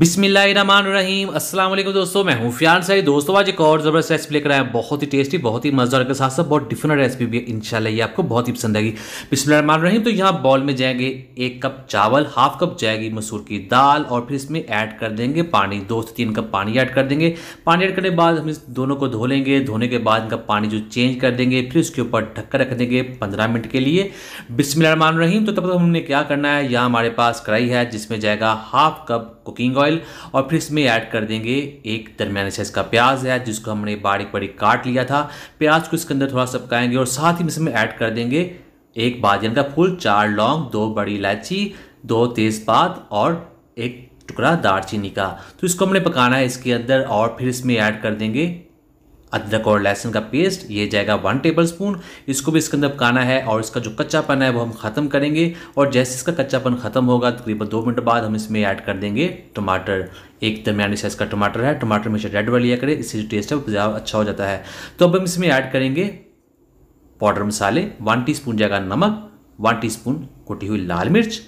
बिस्मिल्लाहिर्रहमानिर्रहीम अस्सलाम वालेकुम दोस्तों मैं हूँ फ्यान सही दोस्तों आज एक और ज़बरदस्त रेसिपी लेकर आया बहुत ही टेस्टी बहुत ही मज़ेदार के साथ साथ बहुत डिफरेंट रेसिपी भी है इंशाल्लाह ये आपको बहुत ही पसंद आएगी बिस्मिल्लाहिर्रहमानिर्रहीम तो यहाँ बॉल में जाएंगे एक कप चावल हाफ कप जाएगी मसूर की दाल और फिर इसमें ऐड कर देंगे पानी दो से तीन कप पानी ऐड कर देंगे पानी ऐड करने के बाद हम इस दोनों को धो लेंगे धोने के बाद इनका पानी जो चेंज कर देंगे फिर उसके ऊपर ढक्कर रख देंगे पंद्रह मिनट के लिए बिस्मिल्लाहिर्रहमानिर्रहीम तो तब तक हमने क्या करना है यहाँ हमारे पास कढ़ाई है जिसमें जाएगा half cup cooking oil oil और फिर इसमें ऐड कर देंगे एक दरमियाने साइज़ का प्याज है जिसको हमने बारीक बारीक काट लिया था प्याज को इसके अंदर थोड़ा सा पकाएंगे और साथ ही इसमें ऐड कर देंगे एक बाजन का फूल चार लौंग दो बड़ी इलायची दो तेज़पात और एक टुकड़ा दारचीनी का तो इसको हमने पकाना है इसके अंदर और फिर इसमें ऐड कर देंगे अदरक और लहसुन का पेस्ट ये जाएगा वन टेबल स्पून इसको भी इसके अंदर पकाना है और इसका जो कच्चापन है वो हम ख़त्म करेंगे और जैसे इसका कच्चापन ख़त्म होगा तकरीबन दो मिनट बाद हम इसमें ऐड कर देंगे टमाटर एक दरमियानी साइज़ का टमाटर है टमाटर हमेशा रेड वाली है करें इससे जो टेस्ट है वो ज़्यादा अच्छा हो जाता है तो अब हम इसमें ऐड करेंगे पाउडर मसाले वन स्पून जाएगा नमक वन स्पून कुटी हुई लाल मिर्च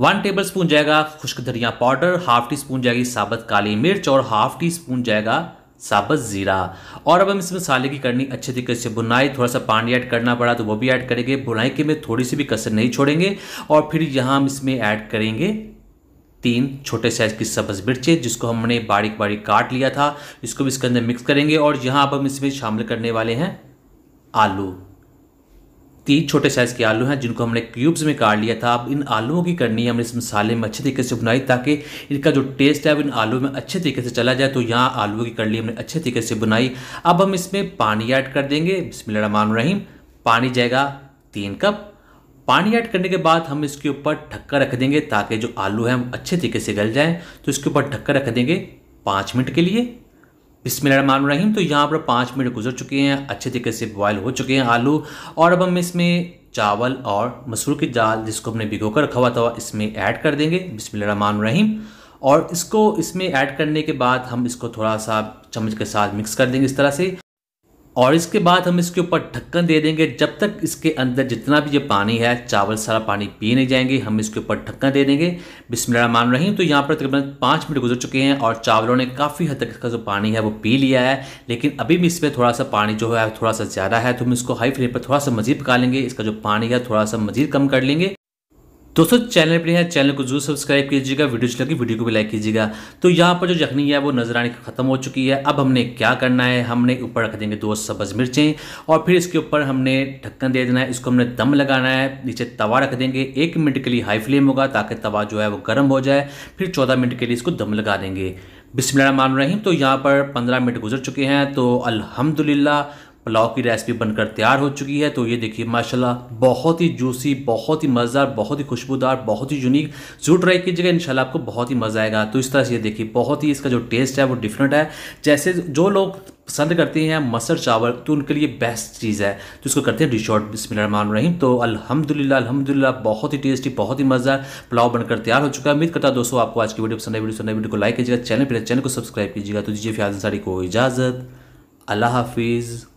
वन टेबल स्पून जाएगा खुश्क धनिया पाउडर हाफ टी स्पून जाएगी साबत काली मिर्च और हाफ टी स्पून जाएगा साबत ज़ीरा और अब हम इस मसाले की करनी अच्छे तरीके से बुनाई थोड़ा सा पानी ऐड करना पड़ा तो वो भी ऐड करेंगे बुनाई के में थोड़ी सी भी कसर नहीं छोड़ेंगे और फिर यहाँ हम इसमें ऐड करेंगे तीन छोटे साइज़ की सब्ज़ मिर्चें जिसको हमने बारीक बारीक काट लिया था इसको भी इसके अंदर मिक्स करेंगे और यहाँ अब हम इसमें शामिल करने वाले हैं आलू तीन छोटे साइज़ के आलू हैं जिनको हमने क्यूब्स में काट लिया था अब इन आलूओं की करनी है हमने इस मसाले में अच्छे तरीके से बनाई ताकि इनका जो टेस्ट है इन आलू में अच्छे तरीके से चला जाए तो यहाँ आलूओं की करनी हमने अच्छे तरीके से बुनाई अब हम इसमें पानी ऐड कर देंगे बसमान रहीम पानी जाएगा तीन कप पानी ऐड करने के बाद हम इसके ऊपर ढक्का रख देंगे ताकि जो आलू हैं अच्छे तरीके से गल जाएँ तो इसके ऊपर ढक्का रख देंगे पाँच मिनट के लिए बिस्मिल्लाहमान रहीम तो यहाँ पर पाँच मिनट गुजर चुके हैं अच्छे तरीके से बॉयल हो चुके हैं आलू और अब हम इसमें चावल और मसूर की दाल जिसको हमने भिगो कर रखा हुआ था इसमें ऐड कर देंगे बिस्मिल्लाहमान रहीम और इसको इसमें ऐड करने के बाद हम इसको थोड़ा सा चम्मच के साथ मिक्स कर देंगे इस तरह से और इसके बाद हम इसके ऊपर ढक्कन दे देंगे जब तक इसके अंदर जितना भी ये पानी है चावल सारा पानी पी नहीं जाएंगे हम इसके ऊपर ढक्कन दे देंगे मान रही हूँ तो यहाँ पर तकरीबन पाँच मिनट गुजर चुके हैं और चावलों ने काफ़ी हद तक इसका जो पानी है वो पी लिया है लेकिन अभी भी इसमें थोड़ा सा पानी जो है थोड़ा सा ज़्यादा है तो हम इसको हाई फ्लेम पर थोड़ा सा मज़ीद पका लेंगे इसका जो पानी है थोड़ा सा मज़ीद कम कर लेंगे दोस्तों चैनल पर है चैनल को जरूर सब्सक्राइब कीजिएगा वीडियो अच्छी लगी वीडियो को भी लाइक कीजिएगा तो यहाँ पर जो जखनी है वो नजर आने खत्म हो चुकी है अब हमने क्या करना है हमने ऊपर रख देंगे दो सब्ज मिर्चें और फिर इसके ऊपर हमने ढक्कन दे देना है इसको हमने दम लगाना है नीचे तवा रख देंगे एक मिनट के लिए हाई फ्लेम होगा ताकि तवा जो है वो गर्म हो जाए फिर चौदह मिनट के लिए इसको दम लगा देंगे बिस्मिल्लाह रहीम तो यहाँ पर पंद्रह मिनट गुजर चुके हैं तो अल्हम्दुलिल्लाह पुलाव की रेसिपी बनकर तैयार हो चुकी है तो ये देखिए माशाल्लाह बहुत ही जूसी बहुत ही मज़ेदार बहुत ही खुशबूदार बहुत ही यूनिक जरूर ट्राई कीजिएगा इंशाल्लाह आपको बहुत ही मज़ा आएगा तो इस तरह से ये देखिए बहुत ही इसका जो टेस्ट है वो डिफरेंट है जैसे जो लोग पसंद करते हैं मसर चावल तो उनके लिए बेस्ट चीज़ है तो इसको करते हैं डिश शॉर्ट बिस्मिल्लाहमान रहीम तो अल्हम्दुलिल्लाह अल्हम्दुलिल्लाह बहुत ही टेस्टी बहुत ही मज़ेदार पुलाव बनकर तैयार हो चुका है उम्मीद करता है दोस्तों आपको आज की वीडियो पसंद वीडियो पसंद वीडियो को लाइक कीजिएगा चैनल पर चैनल को सब्सक्राइब कीजिएगा तो दीजिए फिर आजम को इजाज़त अल्लाह हाफिज़